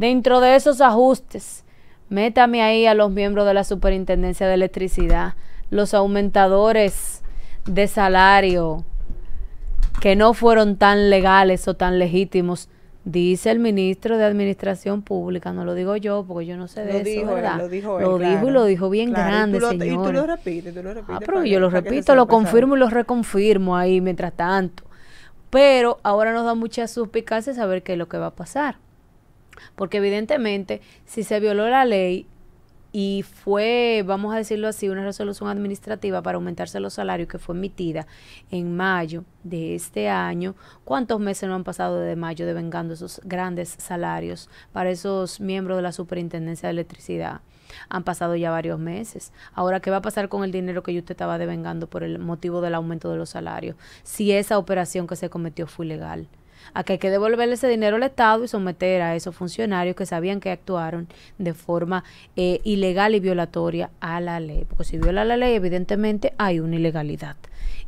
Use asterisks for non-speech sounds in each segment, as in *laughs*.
Dentro de esos ajustes, métame ahí a los miembros de la Superintendencia de Electricidad, los aumentadores de salario que no fueron tan legales o tan legítimos. Dice el ministro de Administración Pública, no lo digo yo, porque yo no sé de lo eso, dijo lo dijo él, Lo dijo y lo dijo bien grande, señor. Y tú lo repites, tú lo ah, repites. Ah, pero yo lo repito, lo confirmo y lo reconfirmo ahí mientras tanto. Pero ahora nos da mucha suspicacia saber qué es lo que va a pasar. Porque evidentemente, si se violó la ley y fue, vamos a decirlo así, una resolución administrativa para aumentarse los salarios que fue emitida en mayo de este año, ¿cuántos meses no han pasado de mayo devengando esos grandes salarios para esos miembros de la Superintendencia de Electricidad? Han pasado ya varios meses. Ahora, ¿qué va a pasar con el dinero que yo te estaba devengando por el motivo del aumento de los salarios? Si esa operación que se cometió fue ilegal a que hay que devolverle ese dinero al Estado y someter a esos funcionarios que sabían que actuaron de forma eh, ilegal y violatoria a la ley. Porque si viola la ley, evidentemente hay una ilegalidad.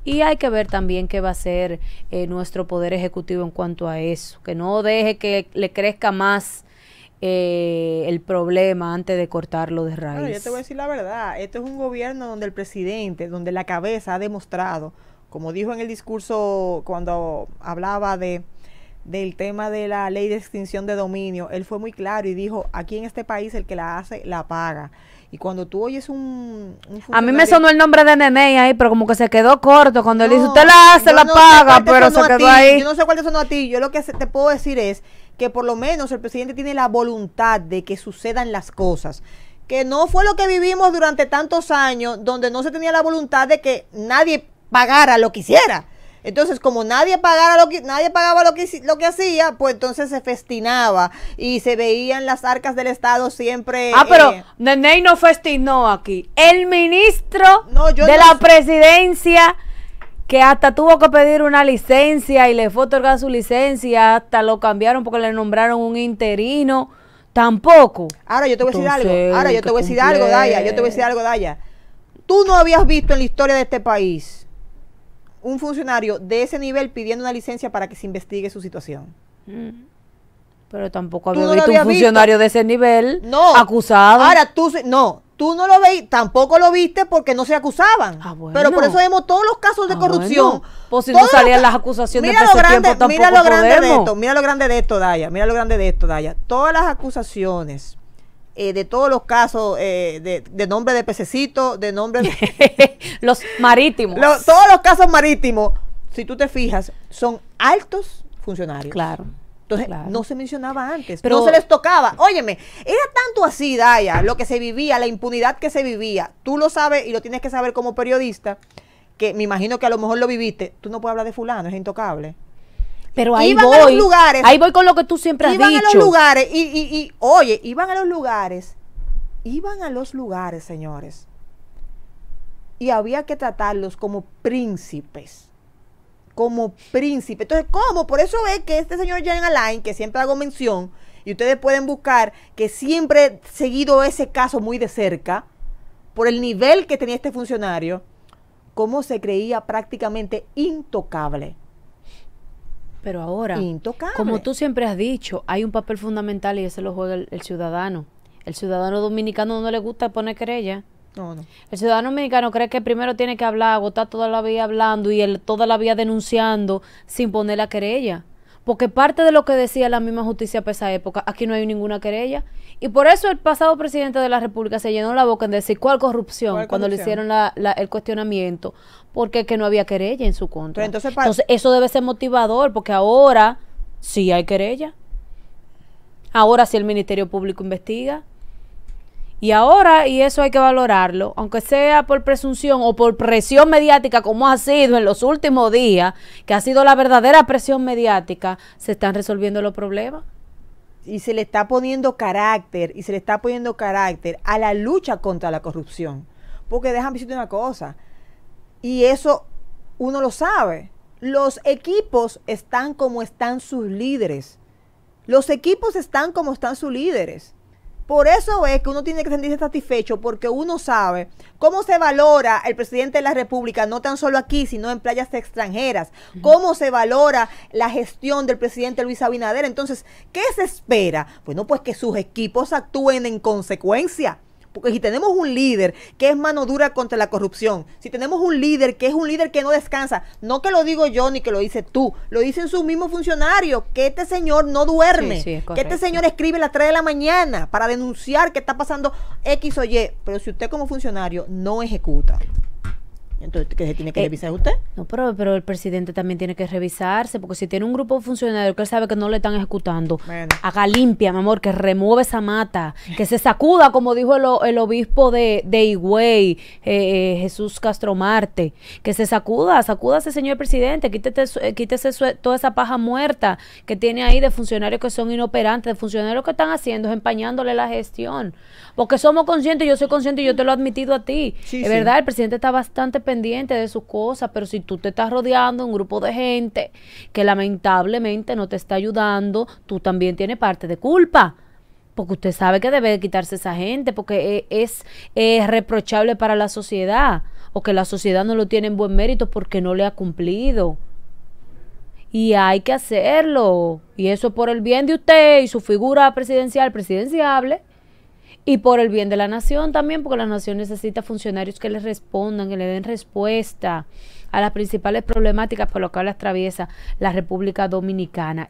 Y hay que ver también qué va a hacer eh, nuestro Poder Ejecutivo en cuanto a eso, que no deje que le crezca más. Eh, el problema antes de cortarlo de raíz. Bueno, yo te voy a decir la verdad, este es un gobierno donde el presidente, donde la cabeza ha demostrado, como dijo en el discurso cuando hablaba de del tema de la ley de extinción de dominio, él fue muy claro y dijo, aquí en este país el que la hace, la paga. Y cuando tú oyes un... a mí me sonó el nombre de Nene ahí, pero como que se quedó corto cuando él dice, usted la hace, la paga, pero se quedó ahí. Yo no sé cuál te sonó a ti, yo lo que te puedo decir es que por lo menos el presidente tiene la voluntad de que sucedan las cosas que no fue lo que vivimos durante tantos años, donde no se tenía la voluntad de que nadie pagara lo que hiciera. Entonces, como nadie pagara lo que, nadie pagaba lo que, lo que hacía, pues entonces se festinaba y se veían las arcas del Estado siempre. Ah, pero eh, Neney no festinó aquí. El ministro de la presidencia que hasta tuvo que pedir una licencia y le fue otorgada su licencia, hasta lo cambiaron porque le nombraron un interino. Tampoco. Ahora yo te voy a decir algo. Ahora yo te voy a decir algo, Daya. Yo te voy a decir algo, Daya. Tú no habías visto en la historia de este país un funcionario de ese nivel pidiendo una licencia para que se investigue su situación. Mm. Pero tampoco había visto un funcionario de ese nivel acusado. Ahora tú no, tú no lo veis, tampoco lo viste porque no se acusaban. Ah, Pero por eso vemos todos los casos de ah, corrupción. Por pues si no salían las acusaciones mira lo grande, de esto, mira lo grande de esto, Daya, mira lo grande de esto, Daya. Todas las acusaciones eh, de todos los casos eh, de, de, nombre de pececitos de nombre... De... *laughs* los marítimos. todos los casos marítimos, si tú te fijas, son altos funcionarios. Claro. Entonces, no se mencionaba antes, pero no se les tocaba. Óyeme, era tanto así, Daya, lo que se vivía, la impunidad que se vivía. Tú lo sabes y lo tienes que saber como periodista, que me imagino que a lo mejor lo viviste. Tú no puedes hablar de fulano, es intocable. Pero ahí voy. ahí voy con lo que tú siempre has dicho. Iban a los lugares y, y, y, oye, iban a los lugares. Iban a los lugares, señores. Y había que tratarlos como príncipes. Como príncipes. Entonces, ¿cómo? Por eso es que este señor Jan Alain, que siempre hago mención, y ustedes pueden buscar que siempre he seguido ese caso muy de cerca, por el nivel que tenía este funcionario, cómo se creía prácticamente intocable. Pero ahora, como tú siempre has dicho, hay un papel fundamental y ese lo juega el, ciudadano. El ciudadano dominicano no le gusta poner querella. No, no. El ciudadano dominicano cree que primero tiene que hablar, agotar toda la vida hablando y él toda la vida denunciando sin poner la querella. Porque parte de lo que decía la misma justicia pesa esa época, aquí no hay ninguna querella. Y por eso el pasado presidente de la República se llenó la boca en decir cuál corrupción, cuando le hicieron el cuestionamiento, porque que no había querella en su contra. entonces eso debe ser motivador, porque ahora sí hay querella. Ahora sí el Ministerio Público investiga. Y ahora, y eso hay que valorarlo, aunque sea por presunción o por presión mediática, como ha sido en los últimos días, que ha sido la verdadera presión mediática, se están resolviendo los problemas. Y se le está poniendo carácter, y se le está poniendo carácter a la lucha contra la corrupción. Porque déjame decirte una cosa, y eso uno lo sabe. Los equipos están como están sus líderes. Los equipos están como están sus líderes. Por eso es que uno tiene que sentirse satisfecho porque uno sabe cómo se valora el presidente de la República, no tan solo aquí, sino en playas extranjeras, cómo se valora la gestión del presidente Luis Abinader. Entonces, ¿qué se espera? Bueno, pues que sus equipos actúen en consecuencia. Porque si tenemos un líder que es mano dura contra la corrupción, si tenemos un líder que es un líder que no descansa, no que lo digo yo ni que lo dice tú, lo dicen sus mismos funcionarios, que este señor no duerme, que este señor escribe a las 3 de la mañana para denunciar que está pasando X o Y, pero si usted como funcionario no ejecuta. Entonces, ¿qué se tiene que eh, revisar usted? No, pero, pero el presidente también tiene que revisarse, porque si tiene un grupo de funcionarios que él sabe que no le están ejecutando, haga limpia, mi amor, que remueve esa mata, que se sacuda, como dijo el, obispo de, de Higüey, eh, eh, Jesús Castro Marte, que se sacuda, ese señor presidente, quítese quítese toda esa paja muerta que tiene ahí de funcionarios que son inoperantes, de funcionarios que están haciendo es empañándole la gestión, porque somos conscientes, yo soy consciente y yo te lo he admitido a ti, es verdad, el presidente está bastante pendiente de sus cosas, pero si tú te estás rodeando un grupo de gente que lamentablemente no te está ayudando, tú también tienes parte de culpa. Porque usted sabe que debe quitarse esa gente, porque e, es, es reprochable para la sociedad, o que la sociedad no lo tiene en buen mérito porque no le ha cumplido y hay que hacerlo. Y eso por el bien de usted y su figura presidencial, presidenciable y por el bien de la nación también, porque la nación necesita funcionarios que les respondan, que le den respuesta a las principales problemáticas por las cuales atraviesa la República Dominicana.